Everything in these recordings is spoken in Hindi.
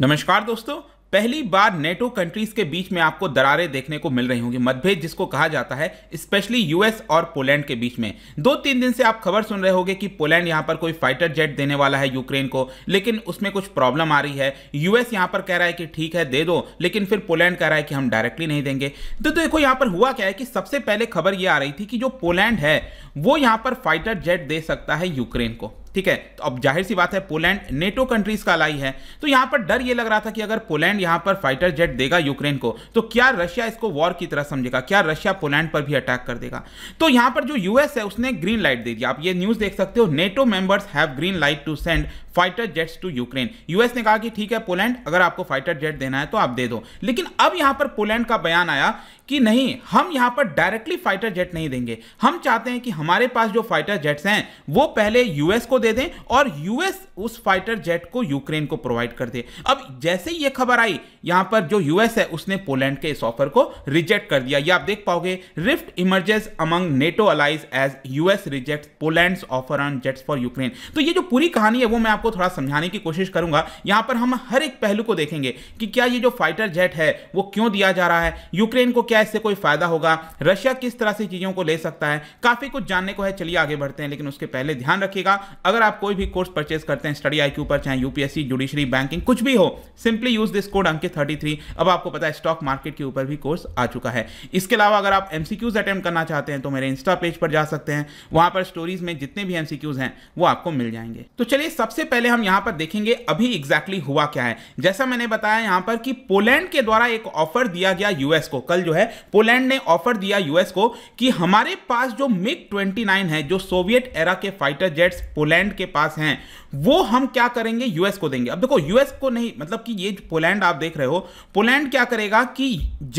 नमस्कार दोस्तों पहली बार नेटो कंट्रीज के बीच में आपको दरारें देखने को मिल रही होंगी मतभेद जिसको कहा जाता है स्पेशली यूएस और पोलैंड के बीच में दो तीन दिन से आप खबर सुन रहे होंगे कि पोलैंड यहां पर कोई फाइटर जेट देने वाला है यूक्रेन को लेकिन उसमें कुछ प्रॉब्लम आ रही है यूएस यहां पर कह रहा है कि ठीक है दे दो लेकिन फिर पोलैंड कह रहा है कि हम डायरेक्टली नहीं देंगे तो देखो यहां पर हुआ क्या है कि सबसे पहले खबर यह आ रही थी कि जो पोलैंड है वो यहां पर फाइटर जेट दे सकता है यूक्रेन को ठीक है तो अब जाहिर सी बात है पोलैंड नेटो कंट्रीज का लाई है तो यहां पर डर यह लग रहा था कि अगर पोलैंड यहां पर फाइटर जेट देगा यूक्रेन को तो क्या रशिया इसको वॉर की तरह समझेगा क्या रशिया पोलैंड पर भी अटैक कर देगा तो यहां पर जो यूएस है उसने ग्रीन लाइट दे दिया आप ये न्यूज देख सकते हो NATO members have green light to send fighter jets to Ukraine US ने कहा कि ठीक है पोलैंड अगर आपको फाइटर जेट देना है तो आप दे दो लेकिन अब यहां पर पोलैंड का बयान आया कि नहीं हम यहां पर डायरेक्टली फाइटर जेट नहीं देंगे हम चाहते हैं कि हमारे पास जो फाइटर जेट्स हैं वो पहले यूएस को दे दें और यूएस उस फाइटर जेट को यूक्रेन को प्रोवाइड कर दे अब जैसे ही यह खबर आई यहां पर जो यूएस है उसने पोलैंड के इस ऑफर को रिजेक्ट कर दिया ये आप देख पाओगे rift emerges among NATO allies as US reject Poland offer on jets for Ukraine तो ये जो पूरी कहानी है वो मैं आपको थोड़ा समझाने की कोशिश करूंगा यहां पर हम हर एक पहलू को देखेंगे कि क्या ये जो फाइटर जेट है वो क्यों दिया जा रहा है यूक्रेन को क्या इससे कोई फायदा होगा रशिया किस तरह से चीजों को ले सकता है काफी कुछ जानने को है चलिए आगे बढ़ते हैं लेकिन उसके पहले ध्यान रखिएगा अगर अगर आप कोई भी कोर्स परचेज करते हैं स्टडी आई पर चाहे यूपीएससी जुडिशरी बैंकिंग कुछ भी हो simply use this code Ankit thirty अब आपको पता है स्टॉक मार्केट के ऊपर भी कोर्स आ चुका है इसके अलावा अगर आप एमसीक्यूज अटेम्प्ट करना चाहते हैं तो मेरे इंस्टा पेज पर जा सकते हैं वहां पर स्टोरीज में जितने भी एमसीक्यूज हैं वो आपको मिल जाएंगे तो चलिए सबसे पहले हम यहां पर देखेंगे अभी एग्जैक्टली exactly हुआ क्या है जैसा मैंने बताया यहां पर कि पोलैंड के द्वारा एक ऑफर दिया गया यूएस को कल जो है पोलैंड ने ऑफर दिया यूएस को कि हमारे पास जो मिग ट्वेंटी है जो सोवियत एरा के फाइटर जेट्स पोलैंड पोलैंड के पास हैं वो हम क्या करेंगे यूएस को देंगे अब देखो यूएस को नहीं मतलब कि ये पोलैंड आप देख रहे हो पोलैंड क्या करेगा कि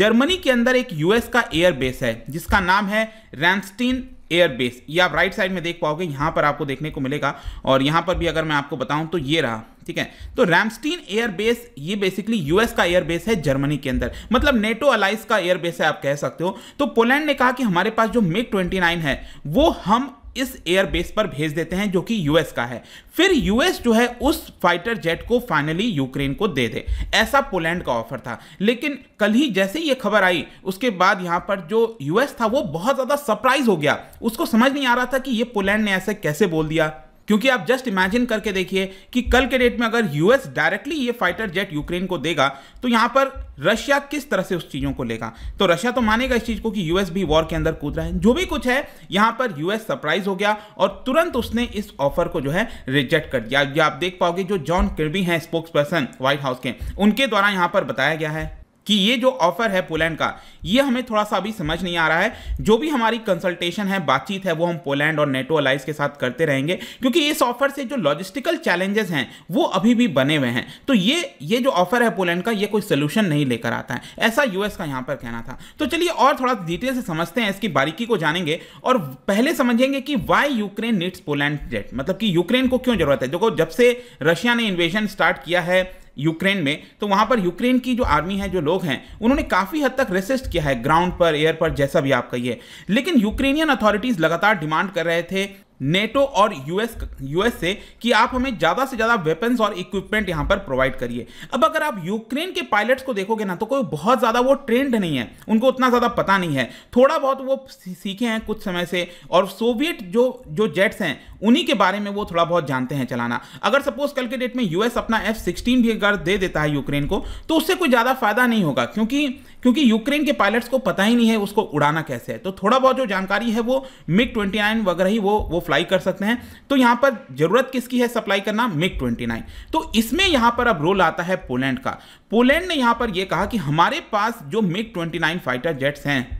जर्मनी के अंदर एक यूएस का एयरबेस है जिसका नाम है रैमस्टीन एयरबेस ये आप राइट साइड में देख पाओगे यहां पर आपको देखने को मिलेगा और यहां पर भी अगर मैं आपको बताऊं तो ये रहा ठीक है तो रैमस्टीन एयरबेस ये बेसिकली यूएस का एयरबेस है जर्मनी के अंदर मतलब नेटो अलाइस का एयरबेस है आप कह सकते हो तो पोलैंड ने कहा कि हमारे पास जो मिग 29 है वो हम इस एयरबेस पर भेज देते हैं जो कि यूएस का है फिर यूएस जो है उस फाइटर जेट को फाइनली यूक्रेन को दे दे ऐसा पोलैंड का ऑफर था लेकिन कल ही जैसे ही ये खबर आई उसके बाद यहाँ पर जो यूएस था वो बहुत ज़्यादा सरप्राइज हो गया उसको समझ नहीं आ रहा था कि ये पोलैंड ने ऐसे कैसे बोल दिया क्योंकि आप जस्ट इमेजिन करके देखिए कि कल के डेट में अगर यूएस डायरेक्टली ये फाइटर जेट यूक्रेन को देगा तो यहां पर रशिया किस तरह से उस चीज़ों को लेगा तो रशिया तो मानेगा इस चीज़ को कि यूएस भी वॉर के अंदर कूद रहा है जो भी कुछ है यहां पर यूएस सरप्राइज हो गया और तुरंत उसने इस ऑफर को जो है रिजेक्ट कर दिया आप देख पाओगे जो जॉन किर्बी हैं स्पोक्स पर्सन व्हाइट हाउस के उनके द्वारा यहाँ पर बताया गया है कि ये जो ऑफर है पोलैंड का ये हमें थोड़ा सा अभी समझ नहीं आ रहा है जो भी हमारी कंसल्टेशन है बातचीत है वो हम पोलैंड और नेटो अलाइज के साथ करते रहेंगे क्योंकि इस ऑफर से जो लॉजिस्टिकल चैलेंजेस हैं वो अभी भी बने हुए हैं तो ये ये जो ऑफर है पोलैंड का ये कोई सोल्यूशन नहीं लेकर आता है ऐसा यूएस का यहाँ पर कहना था तो चलिए और थोड़ा डिटेल से समझते हैं इसकी बारीकी को जानेंगे और पहले समझेंगे कि why Ukraine needs Poland jet मतलब कि यूक्रेन को क्यों जरूरत है देखो जब से रशिया ने इन्वेजन स्टार्ट किया है यूक्रेन में तो वहाँ पर यूक्रेन की जो आर्मी है जो लोग हैं उन्होंने काफ़ी हद तक रेसिस्ट किया है ग्राउंड पर एयर पर जैसा भी आप कहिए लेकिन यूक्रेनियन अथॉरिटीज़ लगातार डिमांड कर रहे थे नेटो और यूएस यूएस से कि आप हमें ज़्यादा से ज़्यादा वेपन्स और इक्विपमेंट यहाँ पर प्रोवाइड करिए अब अगर आप यूक्रेन के पायलट्स को देखोगे ना तो कोई बहुत ज़्यादा वो ट्रेंड नहीं है उनको उतना ज़्यादा पता नहीं है थोड़ा बहुत वो सीखे हैं कुछ समय से और सोवियत जो जो जेट्स हैं उन्हीं के बारे में वो थोड़ा बहुत जानते हैं चलाना अगर सपोज कल के डेट में यूएस अपना एफ सिक्सटीन भी अगर दे देता है यूक्रेन को तो उससे कोई ज़्यादा फायदा नहीं होगा क्योंकि क्योंकि यूक्रेन के पायलट्स को पता ही नहीं है उसको उड़ाना कैसे है तो थोड़ा बहुत जो जानकारी है वो मिग ट्वेंटी नाइन वगैरह ही वो वो फ्लाई कर सकते हैं तो यहाँ पर ज़रूरत किसकी है सप्लाई करना मिग ट्वेंटी नाइन तो इसमें यहाँ पर अब रोल आता है पोलैंड का पोलैंड ने यहाँ पर यह कहा कि हमारे पास जो MiG twenty nine fighter jets हैं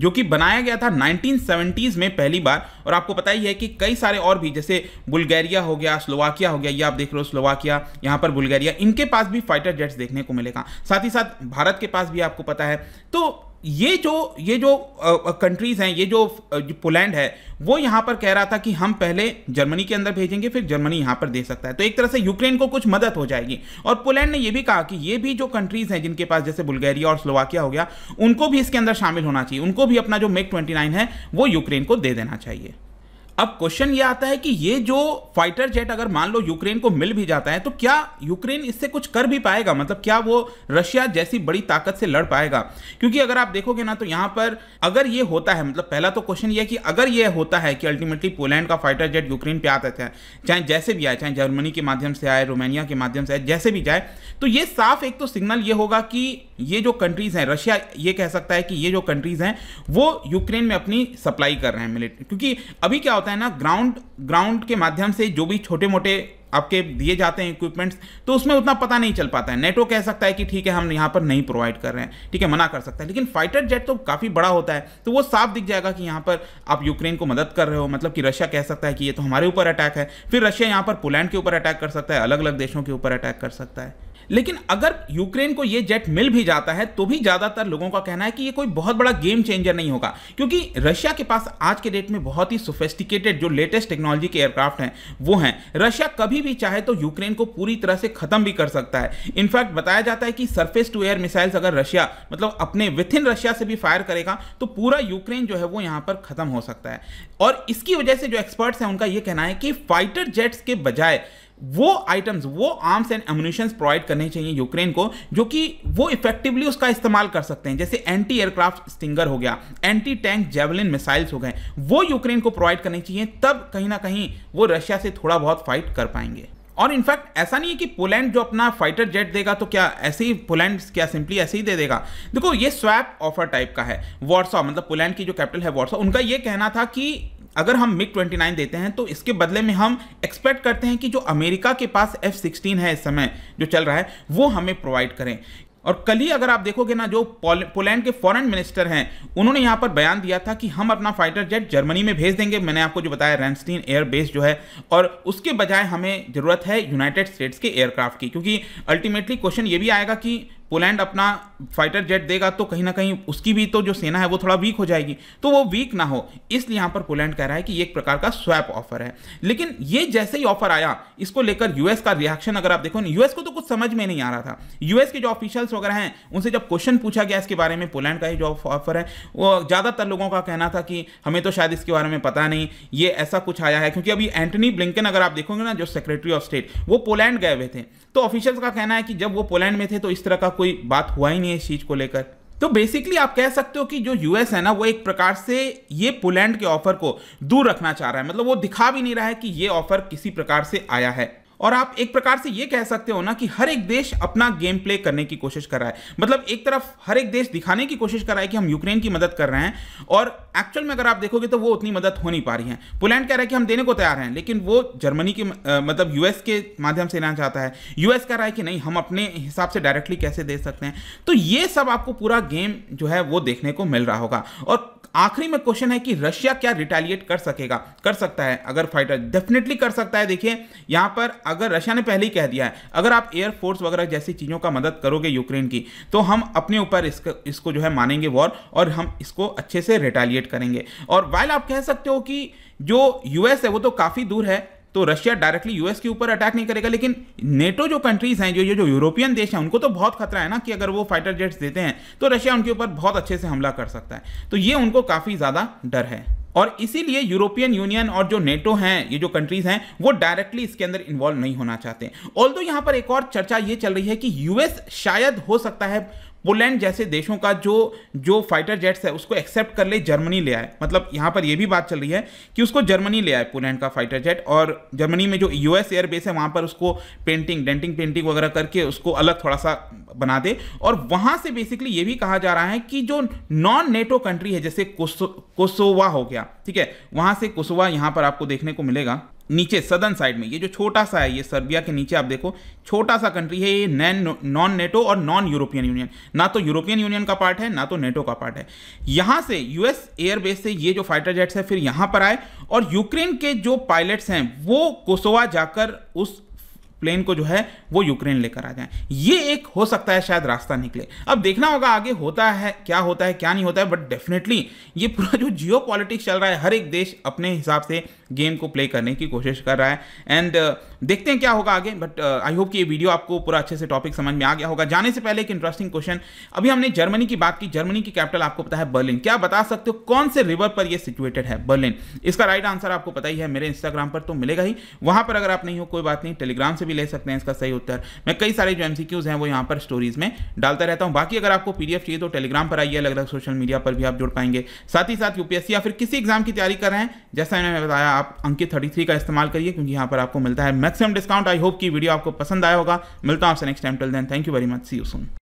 जो कि बनाया गया था 1970s में पहली बार और आपको पता ही है कि कई सारे और भी जैसे बुल्गारिया हो गया स्लोवाकिया हो गया ये आप देख रहे हो स्लोवाकिया यहाँ पर बुल्गारिया इनके पास भी फाइटर जेट्स देखने को मिलेगा साथ ही साथ भारत के पास भी आपको पता है तो ये जो ये जो कंट्रीज़ हैं ये जो, पोलैंड है वो यहाँ पर कह रहा था कि हम पहले जर्मनी के अंदर भेजेंगे फिर जर्मनी यहाँ पर दे सकता है तो एक तरह से यूक्रेन को कुछ मदद हो जाएगी और पोलैंड ने ये भी कहा कि ये भी जो कंट्रीज़ हैं जिनके पास जैसे बुल्गारिया और स्लोवाकिया हो गया उनको भी इसके अंदर शामिल होना चाहिए उनको भी अपना जो मेक ट्वेंटी है वो यूक्रेन को दे देना चाहिए अब क्वेश्चन ये आता है कि ये जो फाइटर जेट अगर मान लो यूक्रेन को मिल भी जाता है तो क्या यूक्रेन इससे कुछ कर भी पाएगा मतलब क्या वो रशिया जैसी बड़ी ताकत से लड़ पाएगा क्योंकि अगर आप देखोगे ना तो यहां पर अगर ये होता है मतलब पहला तो क्वेश्चन ये है कि अगर ये होता है कि अल्टीमेटली पोलैंड का फाइटर जेट यूक्रेन पे आता है चाहे जैसे भी आए चाहे जर्मनी के माध्यम से आए रोमानिया के माध्यम से आए जैसे भी जाए तो ये साफ एक तो सिग्नल ये होगा कि ये जो कंट्रीज हैं रशिया ये कह सकता है कि ये जो कंट्रीज हैं वो यूक्रेन में अपनी सप्लाई कर रहे हैं मिलिट्री क्योंकि अभी क्या होता होता है ना ग्राउंड ग्राउंड के माध्यम से जो भी छोटे मोटे आपके दिए जाते हैं इक्विपमेंट्स तो उसमें उतना पता नहीं चल पाता है नेटो कह सकता है कि ठीक है हम यहाँ पर नहीं प्रोवाइड कर रहे हैं ठीक है मना कर सकता है लेकिन फाइटर जेट तो काफ़ी बड़ा होता है तो वो साफ दिख जाएगा कि यहाँ पर आप यूक्रेन को मदद कर रहे हो मतलब कि रशिया कह सकता है कि ये तो हमारे ऊपर अटैक है फिर रशिया यहाँ पर पोलैंड के ऊपर अटैक कर सकता है अलग अलग देशों के ऊपर अटैक कर सकता है लेकिन अगर यूक्रेन को यह जेट मिल भी जाता है तो भी ज़्यादातर लोगों का कहना है कि यह कोई बहुत बड़ा गेम चेंजर नहीं होगा क्योंकि रशिया के पास आज के डेट में बहुत ही सोफेस्टिकेटेड जो लेटेस्ट टेक्नोलॉजी के एयरक्राफ्ट हैं वो हैं रशिया कभी भी चाहे तो यूक्रेन को पूरी तरह से खत्म भी कर सकता है इनफैक्ट बताया जाता है कि सरफेस टू एयर मिसाइल्स अगर रशिया मतलब अपने विथ इन रशिया से भी फायर करेगा तो पूरा यूक्रेन जो है वो यहां पर खत्म हो सकता है और इसकी वजह से जो एक्सपर्ट्स हैं उनका यह कहना है कि फाइटर जेट्स के बजाय वो आइटम्स वो आर्म्स एंड एमुनेशन प्रोवाइड करने चाहिए यूक्रेन को जो कि वो इफेक्टिवली उसका इस्तेमाल कर सकते हैं जैसे एंटी एयरक्राफ्ट स्टिंगर हो गया एंटी टैंक जेवलिन मिसाइल्स हो गए वो यूक्रेन को प्रोवाइड करने चाहिए तब कहीं ना कहीं वो रशिया से थोड़ा बहुत फाइट कर पाएंगे और इनफैक्ट ऐसा नहीं है कि पोलैंड जो अपना फाइटर जेट देगा तो क्या ऐसे ही पोलैंड क्या सिंपली ऐसे ही दे देगा देखो ये स्वैप ऑफर टाइप का है वॉर्सा मतलब पोलैंड की जो कैपिटल है वॉर्सा उनका ये कहना था कि अगर हम मिग 29 देते हैं तो इसके बदले में हम एक्सपेक्ट करते हैं कि जो अमेरिका के पास एफ सिक्सटीन है इस समय जो चल रहा है वो हमें प्रोवाइड करें और कल ही अगर आप देखोगे ना जो पोलैंड के फॉरेन मिनिस्टर हैं उन्होंने यहाँ पर बयान दिया था कि हम अपना फाइटर जेट जर्मनी में भेज देंगे मैंने आपको जो बताया रैमस्टीन एयर बेस जो है और उसके बजाय हमें ज़रूरत है यूनाइटेड स्टेट्स के एयरक्राफ्ट की क्योंकि अल्टीमेटली क्वेश्चन ये भी आएगा कि पोलैंड अपना फाइटर जेट देगा तो कहीं ना कहीं उसकी भी तो जो सेना है वो थोड़ा वीक हो जाएगी तो वो वीक ना हो इसलिए यहाँ पर पोलैंड कह रहा है कि ये एक प्रकार का स्वैप ऑफर है लेकिन ये जैसे ही ऑफर आया इसको लेकर यूएस का रिएक्शन अगर आप देखो यूएस को तो कुछ समझ में नहीं आ रहा था यूएस के जो ऑफिशियल्स वगैरह हैं उनसे जब क्वेश्चन पूछा गया इसके बारे में पोलैंड का ही जो ऑफर है वो ज़्यादातर लोगों का कहना था कि हमें तो शायद इसके बारे में पता नहीं ये ऐसा कुछ आया है क्योंकि अभी एंटनी ब्लिंकन अगर आप देखोगे ना जो सेक्रेटरी ऑफ स्टेट वो पोलैंड गए हुए थे तो ऑफिशियल्स का कहना है कि जब वो पोलैंड में थे तो इस तरह का कोई बात हुआ ही नहीं है इस चीज़ को लेकर तो बेसिकली आप कह सकते हो कि जो यूएस है ना वो एक प्रकार से ये पोलैंड के ऑफर को दूर रखना चाह रहा है मतलब वो दिखा भी नहीं रहा है कि ये ऑफर किसी प्रकार से आया है और आप एक प्रकार से ये कह सकते हो ना कि हर एक देश अपना गेम प्ले करने की कोशिश कर रहा है मतलब एक तरफ हर एक देश दिखाने की कोशिश कर रहा है कि हम यूक्रेन की मदद कर रहे हैं और एक्चुअल में अगर आप देखोगे तो वो उतनी मदद हो नहीं पा रही है पोलैंड कह रहा है कि हम देने को तैयार हैं लेकिन वो जर्मनी के मतलब यूएस के माध्यम से लेना चाहता है यूएस कह रहा है कि नहीं हम अपने हिसाब से डायरेक्टली कैसे दे सकते हैं तो ये सब आपको पूरा गेम जो है वो देखने को मिल रहा होगा और आखिरी में क्वेश्चन है कि रशिया क्या रिटेलिएट कर सकेगा कर सकता है अगर फाइटर डेफिनेटली कर सकता है देखिए यहां पर अगर रशिया ने पहले ही कह दिया है अगर आप एयरफोर्स वगैरह जैसी चीज़ों का मदद करोगे यूक्रेन की तो हम अपने ऊपर इसको इसको जो है मानेंगे वॉर और हम इसको अच्छे से रिटेलिएट करेंगे और वाइल आप कह सकते हो कि जो यूएस है वो तो काफ़ी दूर है तो रशिया डायरेक्टली यूएस के ऊपर अटैक नहीं करेगा लेकिन नेटो जो कंट्रीज हैं जो ये जो यूरोपियन देश हैं उनको तो बहुत खतरा है ना कि अगर वो फाइटर जेट्स देते हैं तो रशिया उनके ऊपर बहुत अच्छे से हमला कर सकता है तो ये उनको काफ़ी ज़्यादा डर है और इसीलिए यूरोपियन यूनियन और जो नेटो हैं ये जो कंट्रीज हैं वो डायरेक्टली इसके अंदर इन्वॉल्व नहीं होना चाहते ऑल दो यहाँ पर एक और चर्चा ये चल रही है कि यूएस शायद हो सकता है पोलैंड जैसे देशों का जो जो फाइटर जेट्स है उसको एक्सेप्ट कर ले जर्मनी ले आए मतलब यहाँ पर यह भी बात चल रही है कि उसको जर्मनी ले आए पोलैंड का फाइटर जेट और जर्मनी में जो यूएस एयरबेस है वहाँ पर उसको पेंटिंग डेंटिंग पेंटिंग वगैरह करके उसको अलग थोड़ा सा बना दे और वहाँ से बेसिकली ये भी कहा जा रहा है कि जो नॉन नेटो कंट्री है जैसे कोसोवा हो गया ठीक है वहाँ से कोसोवा यहाँ पर आपको देखने को मिलेगा नीचे सदर्न साइड में ये जो छोटा सा है ये सर्बिया के नीचे आप देखो छोटा सा कंट्री है ये नैन नॉन नेटो और नॉन यूरोपियन यूनियन ना तो यूरोपियन यूनियन का पार्ट है ना तो नेटो का पार्ट है यहाँ से यूएस एयरबेस से ये जो फाइटर जेट्स है फिर यहाँ पर आए और यूक्रेन के जो पायलट्स हैं वो कोसोवा जाकर उस प्लेन को जो है वो यूक्रेन लेकर आ जाए ये एक हो सकता है शायद रास्ता निकले अब देखना होगा आगे होता है क्या होता है क्या नहीं होता है बट डेफिनेटली ये पूरा जो जियो चल रहा है हर एक देश अपने हिसाब से गेम को प्ले करने की कोशिश कर रहा है एंड uh, देखते हैं क्या होगा आगे बट आई होप कि ये वीडियो आपको पूरा अच्छे से टॉपिक समझ में आ गया होगा जाने से पहले एक इंटरेस्टिंग क्वेश्चन अभी हमने जर्मनी की बात की जर्मनी की कैपिटल आपको पता है बर्लिन क्या बता सकते हो कौन से रिवर पर यह सिचुएटेड है बर्लिन इसका राइट आंसर आपको पता ही है मेरे इंस्टाग्राम पर तो मिलेगा ही वहां पर अगर आप नहीं हो कोई बात नहीं टेलीग्राम से भी ले सकते हैं इसका सही उत्तर मैं कई सारे जो एमसीक्यूज हैं वो यहाँ पर स्टोरीज में डालता रहता हूँ बाकी अगर आपको पीडीएफ चाहिए तो टेलीग्राम पर आइए अलग अलग सोशल मीडिया पर भी आप जुड़ पाएंगे साथ ही साथ यूपीएससी या फिर किसी एग्जाम की तैयारी कर रहे हैं जैसा मैंने बताया आप अंकित थर्टी थ्री का इस्तेमाल करिए क्योंकि यहाँ पर आपको मिलता है मैक्सिमम डिस्काउंट आई होप कि वीडियो आपको पसंद आया होगा मिलता हूँ आपसे next time till then thank you very much see you soon